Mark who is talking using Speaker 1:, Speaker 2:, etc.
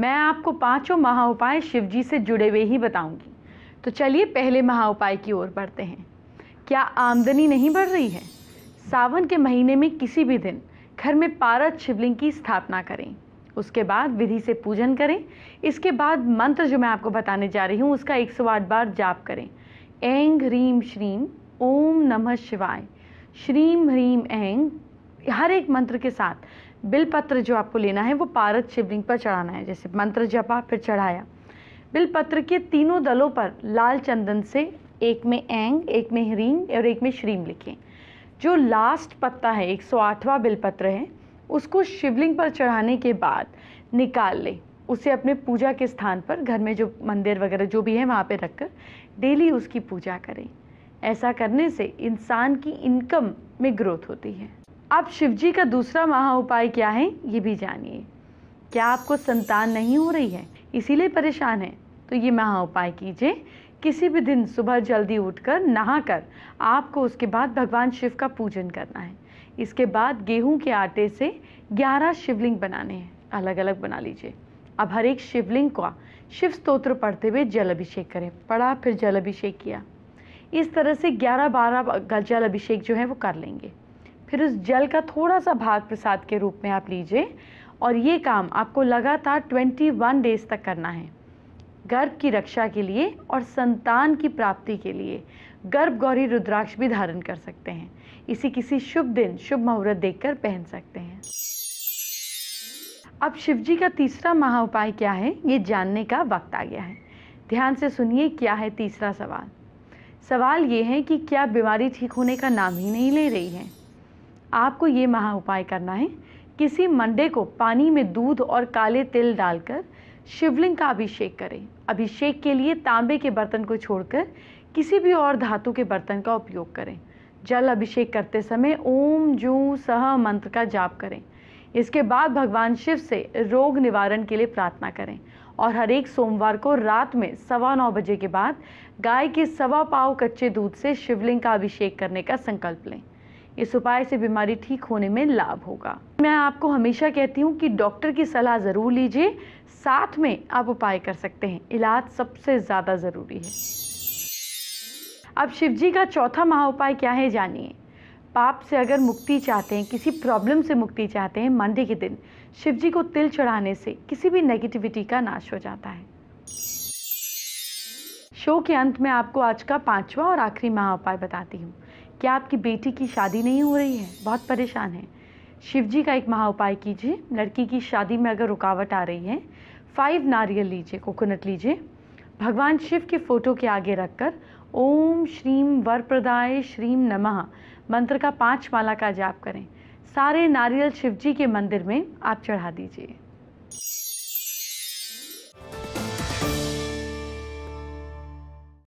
Speaker 1: मैं आपको पांचों महा उपाय शिव जी से जुड़े हुए ही बताऊंगी तो चलिए पहले महा उपाय की ओर बढ़ते हैं क्या आमदनी नहीं बढ़ रही है सावन के महीने में किसी भी दिन घर में पारद शिवलिंग की स्थापना करें उसके बाद विधि से पूजन करें इसके बाद मंत्र जो मैं आपको बताने जा रही हूँ उसका आठ बार जाप करें ऐंग ह्रीम श्रीम ओम नमः शिवाय श्रीम ह्रीम ऐंग हर एक मंत्र के साथ बिलपत्र जो आपको लेना है वो पारद शिवलिंग पर चढ़ाना है जैसे मंत्र जपा फिर चढ़ाया बिलपत्र के तीनों दलों पर लाल चंदन से एक में एंग एक में ह्रीम और एक में श्रीम लिखें जो लास्ट पत्ता है 108वां बिलपत्र है उसको शिवलिंग पर चढ़ाने के बाद निकाल लें उसे अपने पूजा के स्थान पर घर में जो मंदिर वगैरह जो भी है वहाँ पर रखकर डेली उसकी पूजा करें ऐसा करने से इंसान की इनकम में ग्रोथ होती है शिव शिवजी का दूसरा महा उपाय क्या है ये भी जानिए क्या आपको संतान नहीं हो रही है इसीलिए परेशान है तो ये महा उपाय कीजिए किसी भी दिन सुबह जल्दी उठकर नहाकर आपको उसके बाद भगवान शिव का पूजन करना है इसके बाद गेहूं के आटे से 11 शिवलिंग बनाने हैं अलग अलग बना लीजिए अब हर एक शिवलिंग का शिव स्तोत्र पढ़ते हुए जल अभिषेक करें पढ़ा फिर जल अभिषेक किया इस तरह से 11-12 जल अभिषेक जो है वो कर लेंगे फिर उस जल का थोड़ा सा भाग प्रसाद के रूप में आप लीजिए और ये काम आपको लगातार 21 डेज तक करना है गर्भ की रक्षा के लिए और संतान की प्राप्ति के लिए गर्भ गौरी रुद्राक्ष भी धारण कर सकते हैं इसी किसी शुभ दिन शुभ मुहूर्त देखकर पहन सकते हैं अब शिव जी का तीसरा महा उपाय क्या है ये जानने का वक्त आ गया है ध्यान से सुनिए क्या है तीसरा सवाल सवाल ये है कि क्या बीमारी ठीक होने का नाम ही नहीं ले रही है आपको ये महा उपाय करना है किसी मंडे को पानी में दूध और काले तिल डालकर शिवलिंग का अभिषेक करें अभिषेक के लिए तांबे के बर्तन को छोड़कर किसी भी और धातु के बर्तन का उपयोग करें जल अभिषेक करते समय ओम जू सह मंत्र का जाप करें इसके बाद भगवान शिव से रोग निवारण के लिए प्रार्थना करें और हर एक सोमवार को रात में सवा नौ बजे के बाद गाय के सवा पाव कच्चे दूध से शिवलिंग का अभिषेक करने का संकल्प लें इस उपाय से बीमारी ठीक होने में लाभ होगा मैं आपको हमेशा कहती हूँ कि डॉक्टर की सलाह ज़रूर लीजिए साथ में आप उपाय कर सकते हैं इलाज सबसे ज़्यादा ज़रूरी है अब शिव जी का चौथा महा उपाय क्या है जानिए पाप से अगर मुक्ति चाहते हैं किसी प्रॉब्लम से मुक्ति चाहते हैं मंडे के दिन शिव जी को तिल चढ़ाने से किसी भी नेगेटिविटी का नाश हो जाता है शो के अंत में आपको आज का पांचवा और आखिरी महा उपाय बताती हूँ क्या आपकी बेटी की शादी नहीं हो रही है बहुत परेशान है शिव जी का एक महा उपाय कीजिए लड़की की शादी में अगर रुकावट आ रही है फाइव नारियल लीजिए कोकोनट लीजिए भगवान शिव के फ़ोटो के आगे रखकर ओम श्रीम वर प्रदाय श्रीम नमः मंत्र का पांच माला का जाप करें सारे नारियल शिव जी के मंदिर में आप चढ़ा दीजिए